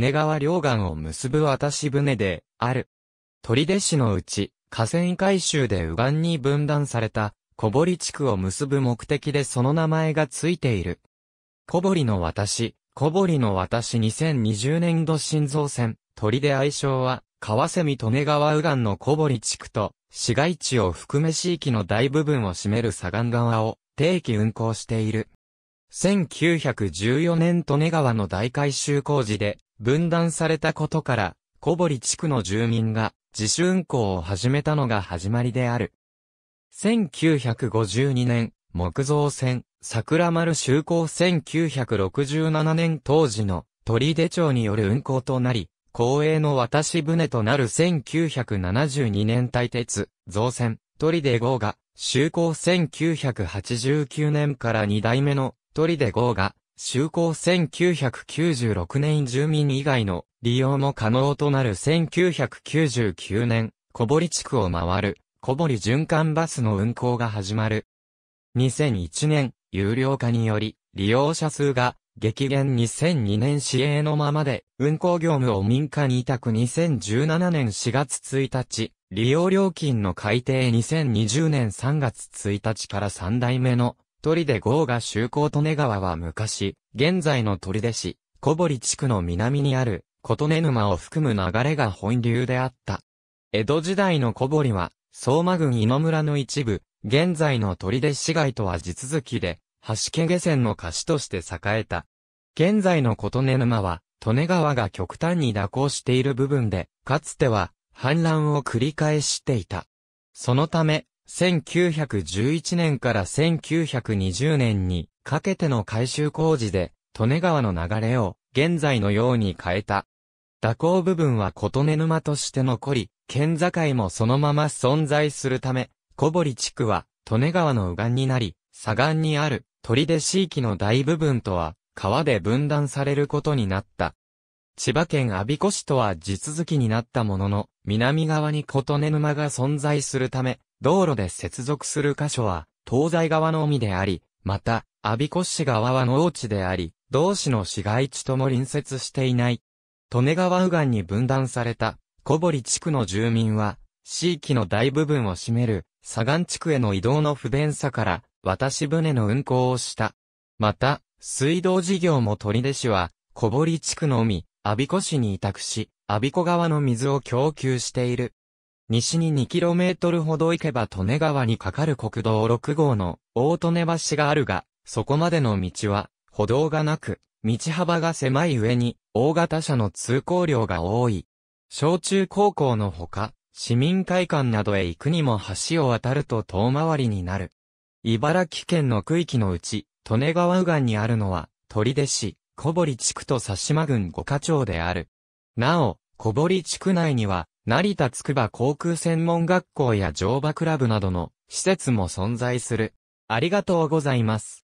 利根川両岸を結ぶ渡し船で、ある。鳥出市のうち、河川改修で右岸に分断された、小堀地区を結ぶ目的でその名前がついている。小堀の私、小堀の私2020年度新造船、鳥出愛称は、川美利根川右岸の小堀地区と、市街地を含め地域の大部分を占める左岸側を定期運行している。1914年利根川の大改修工事で、分断されたことから、小堀地区の住民が自主運行を始めたのが始まりである。1952年、木造船、桜丸就航1967年当時の鳥出町による運行となり、公営の渡し船となる1972年大鉄、造船、鳥出号が、就航1989年から2代目の鳥出号が、就航1996年住民以外の利用も可能となる1999年、小堀地区を回る、小堀循環バスの運行が始まる。2001年、有料化により、利用者数が激減2002年市営のままで、運行業務を民間に委託2017年4月1日、利用料金の改定2020年3月1日から3代目の鳥出郷が修行利根川は昔、現在の鳥出市、小堀地区の南にある、琴音沼を含む流れが本流であった。江戸時代の小堀は、相馬郡の村の一部、現在の鳥出市街とは地続きで、橋毛下線の貸しとして栄えた。現在の琴音沼は、利根川が極端に蛇行している部分で、かつては、氾濫を繰り返していた。そのため、1911年から1920年にかけての改修工事で、利根川の流れを現在のように変えた。蛇行部分は琴根沼として残り、県境もそのまま存在するため、小堀地区は利根川の右岸になり、左岸にある鳥出地域の大部分とは川で分断されることになった。千葉県阿鼻子市とは地続きになったものの、南側に琴根沼が存在するため、道路で接続する箇所は、東西側の海であり、また、阿鼻子市側は農地であり、同市の市街地とも隣接していない。利根川右岸に分断された、小堀地区の住民は、地域の大部分を占める、左岸地区への移動の不便さから、渡し船の運行をした。また、水道事業も取出市は、小堀地区の海、阿鼻子市に委託し、阿鼻子川の水を供給している。西に 2km ほど行けば利根川に架かる国道6号の大利根橋があるが、そこまでの道は歩道がなく、道幅が狭い上に大型車の通行量が多い。小中高校のほか、市民会館などへ行くにも橋を渡ると遠回りになる。茨城県の区域のうち、利根川右岸にあるのは、鳥出市、小堀地区と佐島郡五課町である。なお、小堀地区内には、成田筑波航空専門学校や乗馬クラブなどの施設も存在する。ありがとうございます。